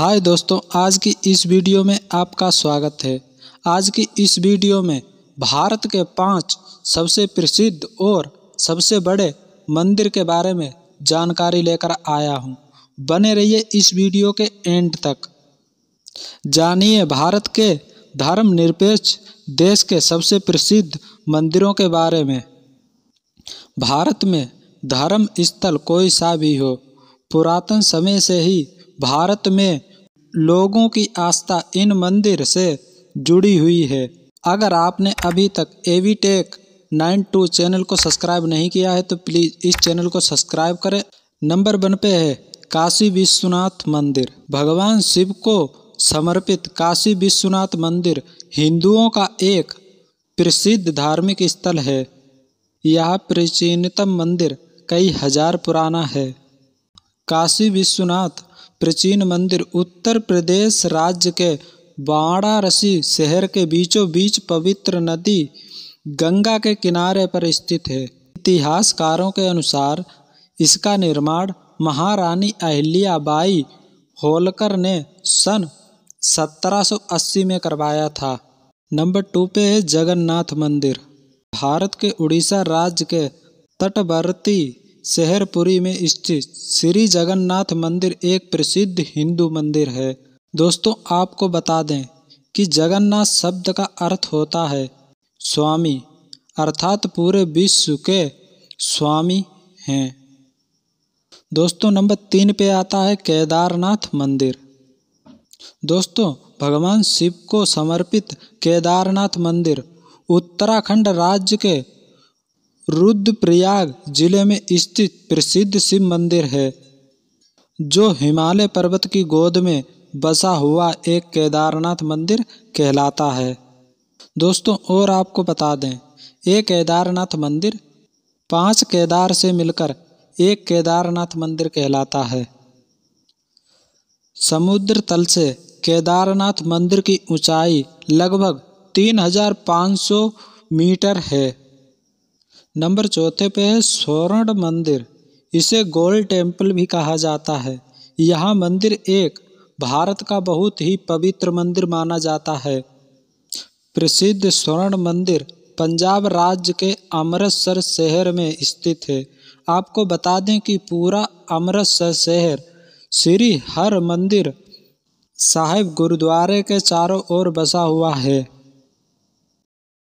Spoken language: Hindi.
हाय दोस्तों आज की इस वीडियो में आपका स्वागत है आज की इस वीडियो में भारत के पांच सबसे प्रसिद्ध और सबसे बड़े मंदिर के बारे में जानकारी लेकर आया हूं। बने रहिए इस वीडियो के एंड तक जानिए भारत के धर्मनिरपेक्ष देश के सबसे प्रसिद्ध मंदिरों के बारे में भारत में धर्म स्थल कोई सा भी हो पुरातन समय से ही भारत में लोगों की आस्था इन मंदिर से जुड़ी हुई है अगर आपने अभी तक एवीटेक नाइन टू चैनल को सब्सक्राइब नहीं किया है तो प्लीज़ इस चैनल को सब्सक्राइब करें नंबर वन पे है काशी विश्वनाथ मंदिर भगवान शिव को समर्पित काशी विश्वनाथ मंदिर हिंदुओं का एक प्रसिद्ध धार्मिक स्थल है यह प्राचीनतम मंदिर कई हजार पुराना है काशी विश्वनाथ प्राचीन मंदिर उत्तर प्रदेश राज्य के वाराणसी शहर के बीचों बीच पवित्र नदी गंगा के किनारे पर स्थित है इतिहासकारों के अनुसार इसका निर्माण महारानी अहिल्याबाई होलकर ने सन 1780 में करवाया था नंबर टू पे है जगन्नाथ मंदिर भारत के उड़ीसा राज्य के तटवर्ती शहर पुरी में स्थित श्री जगन्नाथ मंदिर एक प्रसिद्ध हिंदू मंदिर है दोस्तों आपको बता दें कि जगन्नाथ शब्द का अर्थ होता है स्वामी अर्थात पूरे विश्व के स्वामी हैं दोस्तों नंबर तीन पे आता है केदारनाथ मंदिर दोस्तों भगवान शिव को समर्पित केदारनाथ मंदिर उत्तराखंड राज्य के रुद्रप्रयाग जिले में स्थित प्रसिद्ध शिव मंदिर है जो हिमालय पर्वत की गोद में बसा हुआ एक केदारनाथ मंदिर कहलाता है दोस्तों और आपको बता दें ये केदारनाथ मंदिर पांच केदार से मिलकर एक केदारनाथ मंदिर कहलाता है समुद्र तल से केदारनाथ मंदिर की ऊंचाई लगभग 3500 मीटर है नंबर चौथे पे है स्वर्ण मंदिर इसे गोल्ड टेम्पल भी कहा जाता है यह मंदिर एक भारत का बहुत ही पवित्र मंदिर माना जाता है प्रसिद्ध स्वर्ण मंदिर पंजाब राज्य के अमृतसर शहर में स्थित है आपको बता दें कि पूरा अमृतसर शहर श्री हर मंदिर साहिब गुरुद्वारे के चारों ओर बसा हुआ है